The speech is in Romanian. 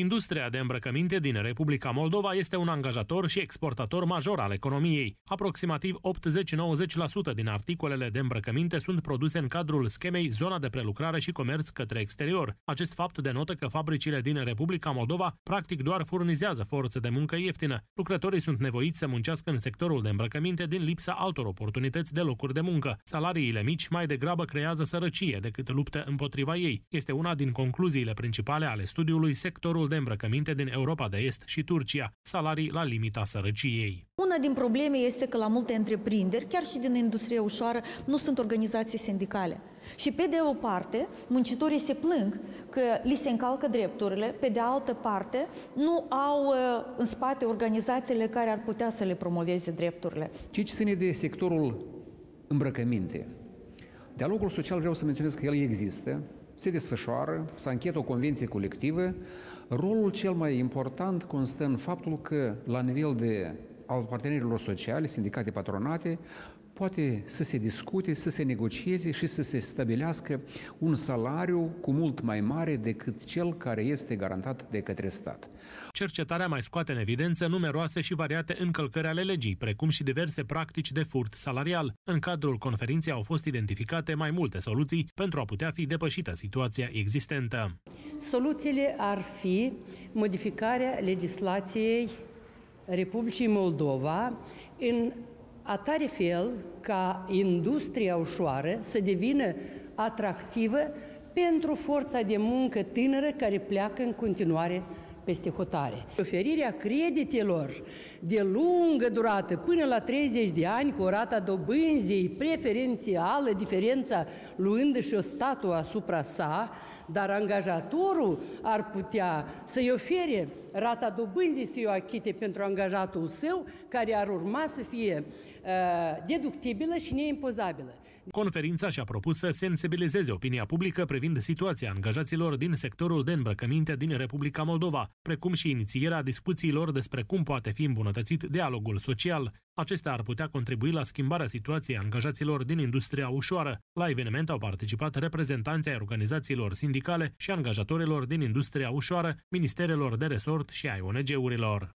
Industria de îmbrăcăminte din Republica Moldova este un angajator și exportator major al economiei. Aproximativ 80-90% din articolele de îmbrăcăminte sunt produse în cadrul schemei Zona de Prelucrare și Comerț către Exterior. Acest fapt denotă că fabricile din Republica Moldova practic doar furnizează forță de muncă ieftină. Lucrătorii sunt nevoiți să muncească în sectorul de îmbrăcăminte din lipsa altor oportunități de locuri de muncă. Salariile mici mai degrabă creează sărăcie decât luptă împotriva ei. Este una din concluziile principale ale studiului sectorul consumul de îmbrăcăminte din Europa de Est și Turcia, salarii la limita sărăciei. Una din probleme este că la multe întreprinderi, chiar și din industrie ușoară, nu sunt organizații sindicale. Și pe de o parte, muncitorii se plâng că li se încalcă drepturile, pe de altă parte, nu au ă, în spate organizațiile care ar putea să le promoveze drepturile. ce ține de sectorul îmbrăcăminte, dialogul social vreau să menționez că el există, se desfășoară, s-a încheiat o convenție colectivă. Rolul cel mai important constă în faptul că, la nivel de al partenerilor sociale, sindicate patronate, poate să se discute, să se negocieze și să se stabilească un salariu cu mult mai mare decât cel care este garantat de către stat. Cercetarea mai scoate în evidență numeroase și variate încălcări ale legii, precum și diverse practici de furt salarial. În cadrul conferinței au fost identificate mai multe soluții pentru a putea fi depășită situația existentă. Soluțiile ar fi modificarea legislației Republicii Moldova în atare fel ca industria ușoară să devină atractivă pentru forța de muncă tânără care pleacă în continuare peste hotare. Oferirea creditelor de lungă durată, până la 30 de ani, cu o rata dobânzii preferențială, diferența luând și o statuă asupra sa, dar angajatorul ar putea să-i ofere rata dobânzii să-i o achite pentru angajatul său, care ar urma să fie uh, deductibilă și neimpozabilă. Conferința și-a propus să sensibilizeze opinia publică privind situația angajaților din sectorul de îmbrăcăminte din Republica Moldova, precum și inițierea discuțiilor despre cum poate fi îmbunătățit dialogul social. Acestea ar putea contribui la schimbarea situației angajaților din industria ușoară. La eveniment au participat reprezentanții ai organizațiilor sindicale și angajatorilor din industria ușoară, ministerelor de resort și ai ONG-urilor.